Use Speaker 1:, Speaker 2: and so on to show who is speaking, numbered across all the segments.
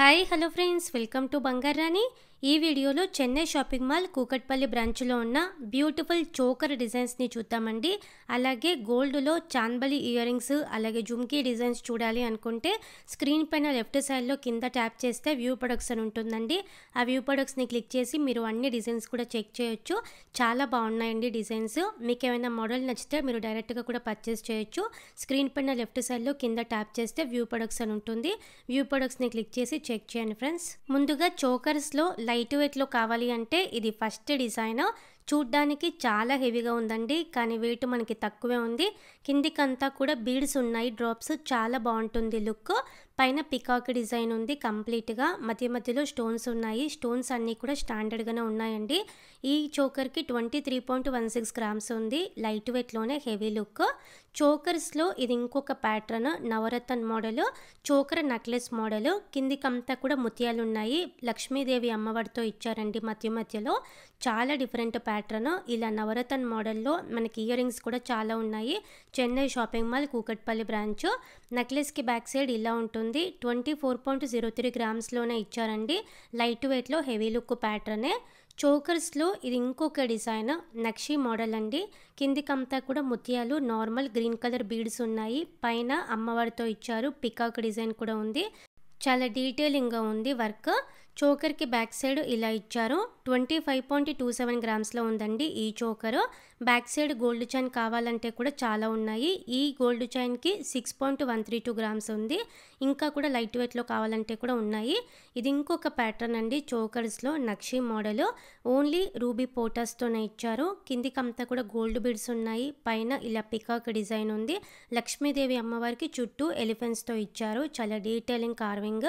Speaker 1: hi hello friends welcome to బంగారాణి ఈ వీడియోలో చెన్నై షాపింగ్ మాల్ కూకట్పల్లి బ్రాంచ్లో ఉన్న బ్యూటిఫుల్ చోకర్ డిజైన్స్ని చూద్దామండి అలాగే గోల్డ్లో చాన్బలి ఇయర్ అలాగే జుమ్కీ డిజైన్స్ చూడాలి అనుకుంటే స్క్రీన్ పైన లెఫ్ట్ సైడ్లో కింద ట్యాప్ చేస్తే వ్యూ ప్రొడక్ట్స్ అని ఉంటుందండి ఆ వ్యూ ప్రొడక్ట్స్ని క్లిక్ చేసి మీరు అన్ని డిజైన్స్ కూడా చెక్ చేయొచ్చు చాలా బాగున్నాయండి డిజైన్స్ మీకు ఏమైనా మోడల్ నచ్చితే మీరు డైరెక్ట్గా కూడా పర్చేస్ చేయొచ్చు స్క్రీన్ పైన లెఫ్ట్ సైడ్లో కింద ట్యాప్ చేస్తే వ్యూ ప్రొడక్ట్స్ అని ఉంటుంది వ్యూ ప్రొడక్ట్స్ని క్లిక్ చేసి చెక్ చేయండి ఫ్రెండ్స్ ముందుగా చోకర్స్లో లైట్ వెయిట్లో కావాలి అంటే ఇది ఫస్ట్ డిజైన్ చూడ్డానికి చాలా హెవీగా ఉందండి కానీ వెయిట్ మనకి తక్కువే ఉంది కిందికంతా కూడా బీడ్స్ ఉన్నాయి డ్రాప్స్ చాలా బాగుంటుంది లుక్ పైన పికాక్ డిజైన్ ఉంది కంప్లీట్గా మధ్య మధ్యలో స్టోన్స్ ఉన్నాయి స్టోన్స్ అన్నీ కూడా స్టాండర్డ్గానే ఉన్నాయండి ఈ చోకర్కి twenty three point one six grams ఉంది లైట్ వెయిట్లోనే హెవీ లుక్ చోకర్స్లో ఇది ఇంకొక ప్యాటర్న్ నవరత్న మోడల్ చోకర్ నెక్లెస్ మోడల్ కిందికంతా కూడా ముత్యాలు ఉన్నాయి లక్ష్మీదేవి అమ్మవారితో ఇచ్చారండి మధ్య మధ్యలో చాలా డిఫరెంట్ ప్యాటర్న్ ఇలా నవరత్న మోడల్లో మనకి ఇయర్ రింగ్స్ కూడా చాలా ఉన్నాయి Chennai shopping mall Kukatpally branch నెక్లెస్కి బ్యాక్ సైడ్ ఇలా ఉంటుంది ఉంది twenty four point zero three గ్రామ్స్లోనే ఇచ్చారండి లైట్ వెయిట్లో హెవీ లుక్ ప్యాటర్నే చోకర్స్లో ఇది ఇంకొక డిజైన్ నక్షి మోడల్ అండి అంతా కూడా ముత్యాలు నార్మల్ గ్రీన్ కలర్ బీడ్స్ ఉన్నాయి పైన అమ్మవారితో ఇచ్చారు పికాక్ డిజైన్ కూడా ఉంది చాలా డీటెయిలింగ్గా ఉంది వర్క్ చోకర్కి బ్యాక్ సైడ్ ఇలా ఇచ్చారు twenty five point two seven గ్రామ్స్లో ఉందండి ఈ choker back side gold chain కావాలంటే కూడా చాలా ఉన్నాయి ఈ గోల్డ్ చైన్కి six point one three two grams ఉంది ఇంకా కూడా లైట్ వెయిట్లో కావాలంటే కూడా ఉన్నాయి ఇది ఇంకొక ప్యాటర్న్ అండి చోకర్స్లో నక్షి మోడల్ ఓన్లీ రూబీ పోటాస్తోనే ఇచ్చారు కిందికంతా కూడా గోల్డ్ బిడ్స్ ఉన్నాయి పైన ఇలా పికాక్ డిజైన్ ఉంది లక్ష్మీదేవి అమ్మవారికి చుట్టూ ఎలిఫెంట్స్తో ఇచ్చారు చాలా డీటెయిలింగ్ కార్వింగ్ కమింగ్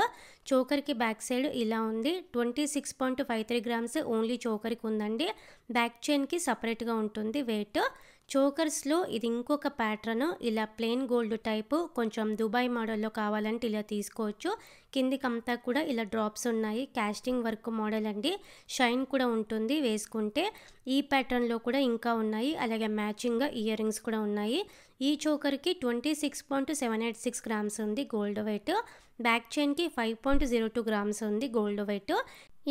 Speaker 1: చోకర్కి బ్యాక్ సైడ్ ఇలా ఉంది twenty six point five three grams only చోకర్కి ఉందండి బ్యాక్ చైన్కి సపరేట్గా ఉంటుంది వెయిట్ చోకర్స్లో ఇది ఇంకొక ప్యాటర్న్ ఇలా ప్లెయిన్ గోల్డ్ టైపు కొంచెం దుబాయ్ మోడల్లో కావాలంటే ఇలా తీసుకోవచ్చు కిందికంతా కూడా ఇలా డ్రాప్స్ ఉన్నాయి క్యాస్టింగ్ వర్క్ మోడల్ అండి షైన్ కూడా ఉంటుంది వేసుకుంటే ఈ ప్యాటర్న్లో కూడా ఇంకా ఉన్నాయి అలాగే మ్యాచింగ్గా ఇయర్ రింగ్స్ కూడా ఉన్నాయి ఈ చోకర్కి twenty six point seven eight six grams ఉంది గోల్డ్ వెయిట్ బ్యాక్ చైన్కి five point zero two grams ఉంది గోల్డ్ వెయిట్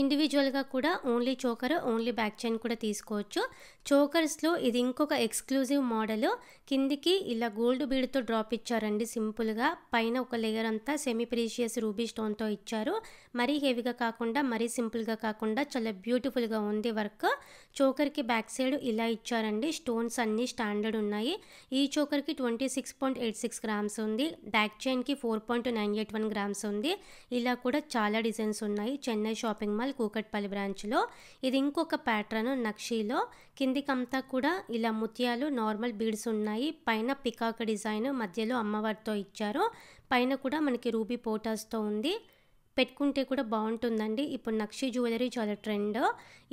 Speaker 1: ఇండివిజువల్గా కూడా only choker only back chain కూడా తీసుకోవచ్చు చోకర్స్లో ఇది ఇంకొక ఎక్స్క్లూజివ్ మోడల్ కిందికి ఇలా గోల్డ్ బీడ్తో డ్రాప్ ఇచ్చారండి సింపుల్గా పైన ఒక లేయర్ అంతా సెమీ ప్రీషియస్ రూబీ స్టోన్తో ఇచ్చారు మరీ హెవీగా కాకుండా మరీ సింపుల్గా కాకుండా చాలా బ్యూటిఫుల్గా ఉంది వర్క్ చోకర్కి బ్యాక్ సైడ్ ఇలా ఇచ్చారండి స్టోన్స్ అన్నీ స్టాండర్డ్ ఉన్నాయి ఈ చోకర్కి twenty six point eight six grams ఉంది బ్యాక్ చైన్కి four point nine eight one grams ఉంది ఇలా కూడా చాలా డిజైన్స్ ఉన్నాయి చెన్నై షాపింగ్ మహల్ కూకట్పల్లి బ్రాంచ్లో ఇది ఇంకొక నక్షిలో నక్షీలో కిందికంతా కూడా ఇలా ముత్యాలు నార్మల్ బీడ్స్ ఉన్నాయి పైన పికాక్ డిజైన్ మధ్యలో అమ్మవారితో ఇచ్చారు పైన కూడా మనకి రూబీ పోటాస్తో ఉంది పెట్టుకుంటే కూడా బాగుంటుందండి ఇప్పుడు నక్షి జ్యువెలరీ చాలా ట్రెండ్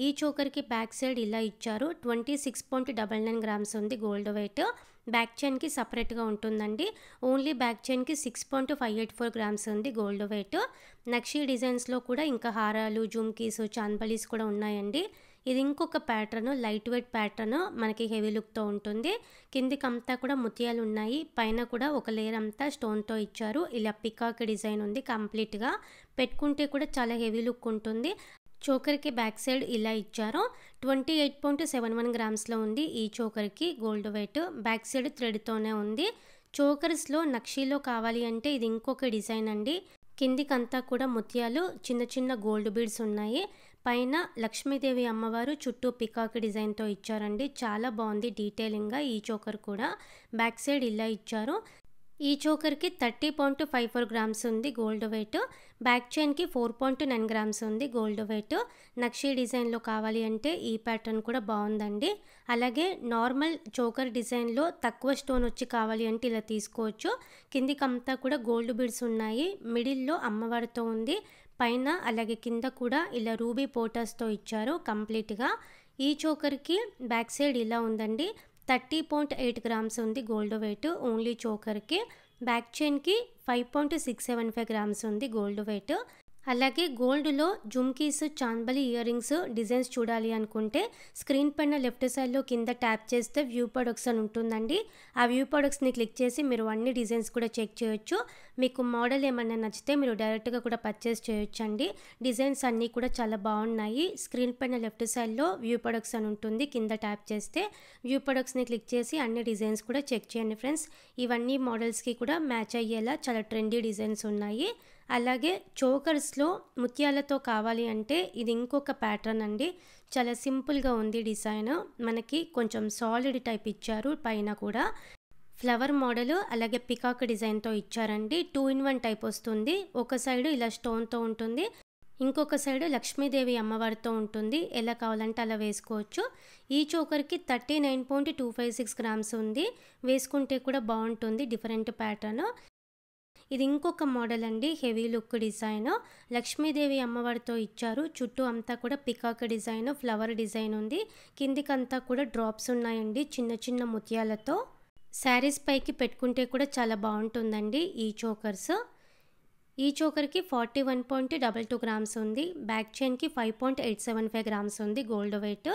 Speaker 1: ఈ చోకర్కి బ్యాక్ సైడ్ ఇలా ఇచ్చారు twenty six point double nine grams ఉంది గోల్డ్ వెయిట్ బ్యాక్ చైన్కి సపరేట్గా ఉంటుందండి ఓన్లీ బ్యాక్ చైన్కి six point five eight four grams ఉంది గోల్డ్ వెయిట్ నక్షి డిజైన్స్లో కూడా ఇంకా హారాలు జుమ్కీస్ చాన్బలీస్ కూడా ఉన్నాయండి ఇది ఇంకొక ప్యాటర్న్ లైట్ వెయిట్ ప్యాటర్న్ మనకి హెవీ లుక్తో ఉంటుంది కిందికంతా కూడా ముత్యాలు ఉన్నాయి పైన కూడా ఒక లేయర్ అంతా స్టోన్తో ఇచ్చారు ఇలా పికాక్ డిజైన్ ఉంది కంప్లీట్గా పెట్టుకుంటే కూడా చాలా హెవీ లుక్ ఉంటుంది చోకర్కి బ్యాక్ సైడ్ ఇలా ఇచ్చారు twenty eight point seven one గ్రామ్స్లో ఉంది ఈ చోకర్కి గోల్డ్ వెయిట్ బ్యాక్ సైడ్ థ్రెడ్తోనే ఉంది చోకర్స్లో నక్షీలో కావాలి అంటే ఇది ఇంకొక డిజైన్ అండి కిందికంతా కూడా ముత్యాలు చిన్న చిన్న గోల్డ్ బీడ్స్ ఉన్నాయి పైన లక్ష్మీదేవి అమ్మవారు చుట్టూ పికాక్ డిజైన్తో ఇచ్చారండి చాలా బాగుంది డీటెయిలింగ్గా ఈ చోకర్ కూడా బ్యాక్ సైడ్ ఇలా ఇచ్చారు ఈ చోకర్కి thirty point five four grams ఉంది గోల్డ్ వెయిట్ బ్యాక్ చైన్కి ఫోర్ పాయింట్ నైన్ గ్రామ్స్ ఉంది గోల్డ్ వెయిట్ నక్షీ డిజైన్లో కావాలి అంటే ఈ ప్యాటర్న్ కూడా బాగుందండి అలాగే నార్మల్ చోకర్ డిజైన్లో తక్కువ స్టోన్ వచ్చి కావాలి అంటే ఇలా తీసుకోవచ్చు అంతా కూడా గోల్డ్ బిడ్స్ ఉన్నాయి మిడిల్లో అమ్మవారితో ఉంది పైన అలాగే కింద కూడా ఇలా రూబీ పోటర్స్తో ఇచ్చారు కంప్లీట్గా ఈ చోకర్కి బ్యాక్ సైడ్ ఇలా ఉందండి థర్టీ పాయింట్ ఎయిట్ గ్రామ్స్ ఉంది గోల్డ్ వెయిట్ ఓన్లీ చోకర్కి బ్యాక్ చైన్కి five point six seven five grams ఉంది గోల్డ్ వెయిట్ అలాగే గోల్డ్లో జుమ్కీస్ చాన్బలి ఇయర్ రింగ్స్ డిజైన్స్ చూడాలి అనుకుంటే స్క్రీన్ పైన లెఫ్ట్ సైడ్లో కింద ట్యాప్ చేస్తే వ్యూ ప్రొడక్ట్స్ అని ఉంటుందండి ఆ వ్యూ ప్రొడక్ట్స్ని క్లిక్ చేసి మీరు అన్ని డిజైన్స్ కూడా చెక్ చేయొచ్చు మీకు మోడల్ ఏమైనా నచ్చితే మీరు డైరెక్ట్గా కూడా పర్చేస్ చేయొచ్చు అండి డిజైన్స్ అన్నీ కూడా చాలా బాగున్నాయి స్క్రీన్ పైన లెఫ్ట్ సైడ్లో వ్యూ ప్రొడక్ట్స్ అని ఉంటుంది కింద ట్యాప్ చేస్తే వ్యూ ప్రొడక్ట్స్ని క్లిక్ చేసి అన్ని డిజైన్స్ కూడా చెక్ చేయండి ఫ్రెండ్స్ ఇవన్నీ మోడల్స్కి కూడా మ్యాచ్ అయ్యేలా చాలా ట్రెండీ డిజైన్స్ ఉన్నాయి అలాగే చోకర్స్లో ముత్యాలతో కావాలి అంటే ఇది ఇంకొక ప్యాటర్న్ అండి చాలా సింపుల్గా ఉంది డిజైన్ మనకి కొంచెం సాలిడ్ టైప్ ఇచ్చారు పైన కూడా ఫ్లవర్ మోడల్ అలాగే పికాక్ డిజైన్తో ఇచ్చారండి టూ ఇన్ వన్ టైప్ వస్తుంది ఒక సైడ్ ఇలా స్టోన్తో ఉంటుంది ఇంకొక సైడ్ లక్ష్మీదేవి అమ్మవారితో ఉంటుంది ఎలా కావాలంటే అలా వేసుకోవచ్చు ఈ చోకర్కి thirty nine point two five six grams ఉంది వేసుకుంటే కూడా బాగుంటుంది డిఫరెంట్ ప్యాటర్న్ ఇది ఇంకొక మోడల్ అండి హెవీ లుక్ డిజైన్ లక్ష్మీదేవి అమ్మవారితో ఇచ్చారు చుట్టూ అంతా కూడా పికాక్ డిజైన్ ఫ్లవర్ డిజైన్ ఉంది కిందికంతా కూడా డ్రాప్స్ ఉన్నాయండి చిన్న చిన్న ముత్యాలతో శారీస్ పైకి పెట్టుకుంటే కూడా చాలా బాగుంటుందండి ఈ చోకర్స్ ఈ చోకర్కి forty one point double two grams ఉంది బ్యాక్ చైన్కి five point eight seven five grams ఉంది గోల్డ్ వెయిట్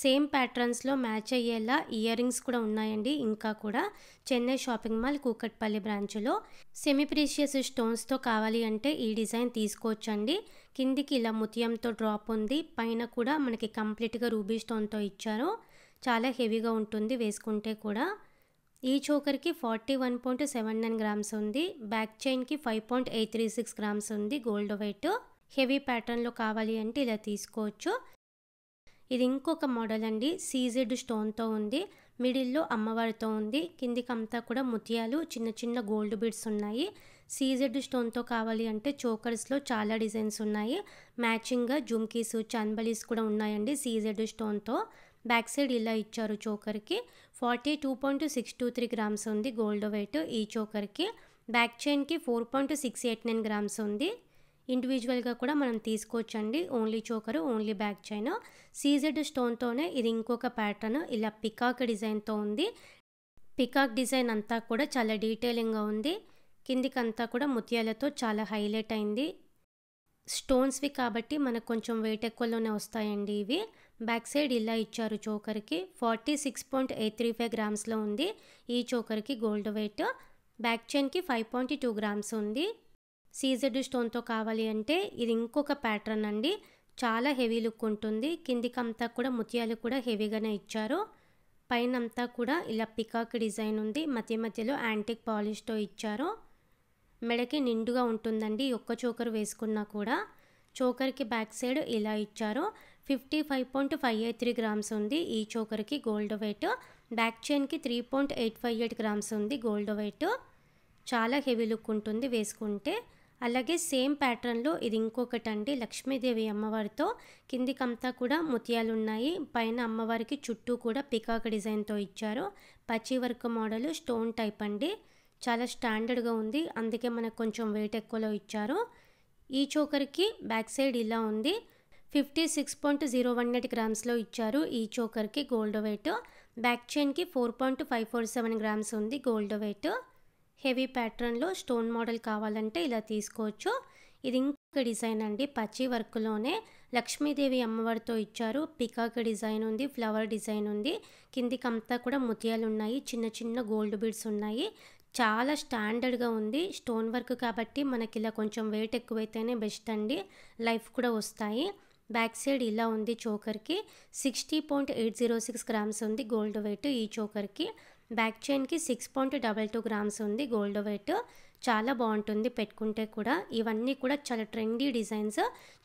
Speaker 1: సేమ్ ప్యాటర్న్స్లో మ్యాచ్ అయ్యేలా ఇయర్ రింగ్స్ కూడా ఉన్నాయండి ఇంకా కూడా చెన్నై షాపింగ్ మాల్ కూకట్పల్లి బ్రాంచ్లో సెమీ ప్రీషియస్ స్టోన్స్తో కావాలి అంటే ఈ డిజైన్ తీసుకోవచ్చండి కిందికి ఇలా ముత్యంతో డ్రాప్ ఉంది పైన కూడా మనకి కంప్లీట్గా రూబీ స్టోన్తో ఇచ్చారు చాలా హెవీగా ఉంటుంది వేసుకుంటే కూడా ఈ చోకర్కి forty one point seven nine grams ఉంది బ్యాక్ చైన్కి five point eight three six grams ఉంది గోల్డ్ వెయిట్ హెవీ ప్యాటర్న్లో కావాలి అంటే ఇలా తీసుకోవచ్చు ఇది ఇంకొక మోడల్ అండి సీజెడ్ స్టోన్తో ఉంది మిడిల్లో అమ్మవారితో ఉంది కిందికి అంతా కూడా ముత్యాలు చిన్న చిన్న గోల్డ్ బీడ్స్ ఉన్నాయి సీజెడ్ స్టోన్తో కావాలి అంటే చోకర్స్లో చాలా డిజైన్స్ ఉన్నాయి మ్యాచింగ్గా జుమ్కీస్ చాన్బలీస్ కూడా ఉన్నాయండి సీజెడ్ స్టోన్తో బ్యాక్ సైడ్ ఇలా ఇచ్చారు చోకర్కి forty two point six two three grams ఉంది గోల్డ్ వెయిట్ ఈ చోకర్కి బ్యాక్ చైన్కి four point six eight nine grams ఉంది ఇండివిజువల్గా కూడా మనం తీసుకోవచ్చండి only choker only back chain CZ స్టోన్తోనే ఇది ఇంకొక ప్యాటర్న్ ఇలా పికాక్ డిజైన్తో ఉంది పికాక్ డిజైన్ అంతా కూడా చాలా డీటెయిలింగ్గా ఉంది కిందికంతా కూడా ముత్యాలతో చాలా హైలైట్ అయింది స్టోన్స్వి కాబట్టి మనకు కొంచెం వెయిట్ ఎక్కువలోనే వస్తాయండి ఇవి బ్యాక్ సైడ్ ఇలా ఇచ్చారు చోకర్కి forty six point eight three five గ్రామ్స్లో ఉంది ఈ చోకర్కి గోల్డ్ వెయిట్ బ్యాక్ చైన్కి ఫైవ్ పాయింట్ టూ గ్రామ్స్ ఉంది సీజెడ్ స్టోన్తో కావాలి అంటే ఇది ఇంకొక ప్యాటర్న్ అండి చాలా హెవీ లుక్ ఉంటుంది కిందికి అంతా కూడా ముత్యాలు కూడా హెవీగానే ఇచ్చారు పైన అంతా కూడా ఇలా పికాక్ డిజైన్ ఉంది మధ్య మధ్యలో యాంటిక్ పాలిష్తో ఇచ్చారు మెడకి నిండుగా ఉంటుందండి ఒక్క చోకర్ వేసుకున్నా కూడా చోకర్కి బ్యాక్ సైడ్ ఇలా ఇచ్చారు fifty five point five eight three grams ఉంది ఈ చోకర్కి గోల్డ్ వెయిట్ బ్యాక్ చైన్కి three point eight five eight grams ఉంది గోల్డ్ వెయిట్ చాలా హెవీ లుక్ ఉంటుంది వేసుకుంటే అలాగే సేమ్ ప్యాటర్న్లో ఇది ఇంకొకటి అండి లక్ష్మీదేవి అమ్మవారితో కిందికంతా కూడా ముత్యాలు ఉన్నాయి పైన అమ్మవారికి చుట్టూ కూడా పికాక్ డిజైన్తో ఇచ్చారు పచ్చి వర్క్ మోడల్ స్టోన్ టైప్ అండి చాలా స్టాండర్డ్గా ఉంది అందుకే మనకు కొంచెం వెయిట్ ఎక్కువలో ఇచ్చారు ఈ చోకర్కి బ్యాక్ సైడ్ ఇలా ఉంది fifty six point zero one eight గ్రామ్స్లో ఇచ్చారు ఈ చోకర్కి గోల్డ్ వెయిట్ బ్యాక్ చైన్కి four point five four seven grams ఉంది గోల్డ్ వెయిట్ హెవీ ప్యాటర్న్లో స్టోన్ మోడల్ కావాలంటే ఇలా తీసుకోవచ్చు ఇది ఇంకొక డిజైన్ అండి పచ్చి వర్క్లోనే లక్ష్మీదేవి అమ్మవారితో ఇచ్చారు పికాక్ డిజైన్ ఉంది ఫ్లవర్ డిజైన్ ఉంది కిందికి అంతా కూడా ముత్యాలు ఉన్నాయి చిన్న చిన్న గోల్డ్ బీడ్స్ ఉన్నాయి చాలా స్టాండర్డ్గా ఉంది స్టోన్ వర్క్ కాబట్టి మనకి ఇలా కొంచెం వెయిట్ ఎక్కువైతేనే బెస్ట్ అండి లైఫ్ కూడా వస్తాయి బ్యాక్ సైడ్ ఇలా ఉంది చోకర్కి sixty point eight zero six grams ఉంది గోల్డ్ వెయిట్ ఈ చోకర్కి బ్యాక్ చైన్కి six point double two grams ఉంది గోల్డ్ వెయిట్ చాలా బాగుంటుంది పెట్టుకుంటే కూడా ఇవన్నీ కూడా చాలా trendy designs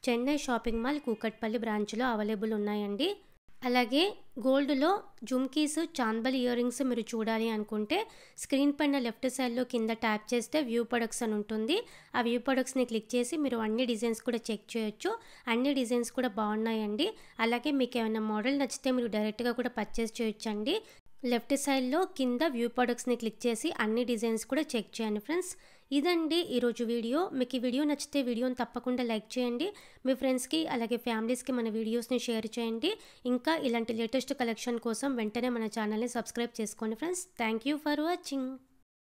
Speaker 1: Chennai shopping mall Kukatpally బ్రాంచ్లో అవైలబుల్ ఉన్నాయండి అలాగే గోల్డ్లో జుమ్కీస్ చాన్బల్ ఇయర్ రింగ్స్ మీరు చూడాలి అనుకుంటే స్క్రీన్ పైన లెఫ్ట్ సైడ్లో కింద ట్యాప్ చేస్తే వ్యూ ప్రొడక్ట్స్ అని ఉంటుంది ఆ వ్యూ ప్రొడక్ట్స్ని క్లిక్ చేసి మీరు అన్ని డిజైన్స్ కూడా చెక్ చేయొచ్చు అన్ని డిజైన్స్ కూడా బాగున్నాయండి అలాగే మీకు ఏమైనా మోడల్ నచ్చితే మీరు డైరెక్ట్గా కూడా పర్చేస్ చేయొచ్చండి లెఫ్ట్ సైడ్లో కింద వ్యూ ప్రొడక్ట్స్ని క్లిక్ చేసి అన్ని డిజైన్స్ కూడా చెక్ చేయండి ఫ్రెండ్స్ ఇదండి ఈరోజు వీడియో మీకు ఈ వీడియో నచ్చితే వీడియోని తప్పకుండా లైక్ చేయండి మీ ఫ్రెండ్స్కి అలాగే ఫ్యామిలీస్కి మన వీడియోస్ని షేర్ చేయండి ఇంకా ఇలాంటి లేటెస్ట్ కలెక్షన్ కోసం వెంటనే మన ఛానల్ని సబ్స్క్రైబ్ చేసుకోండి ఫ్రెండ్స్ థ్యాంక్ ఫర్ వాచింగ్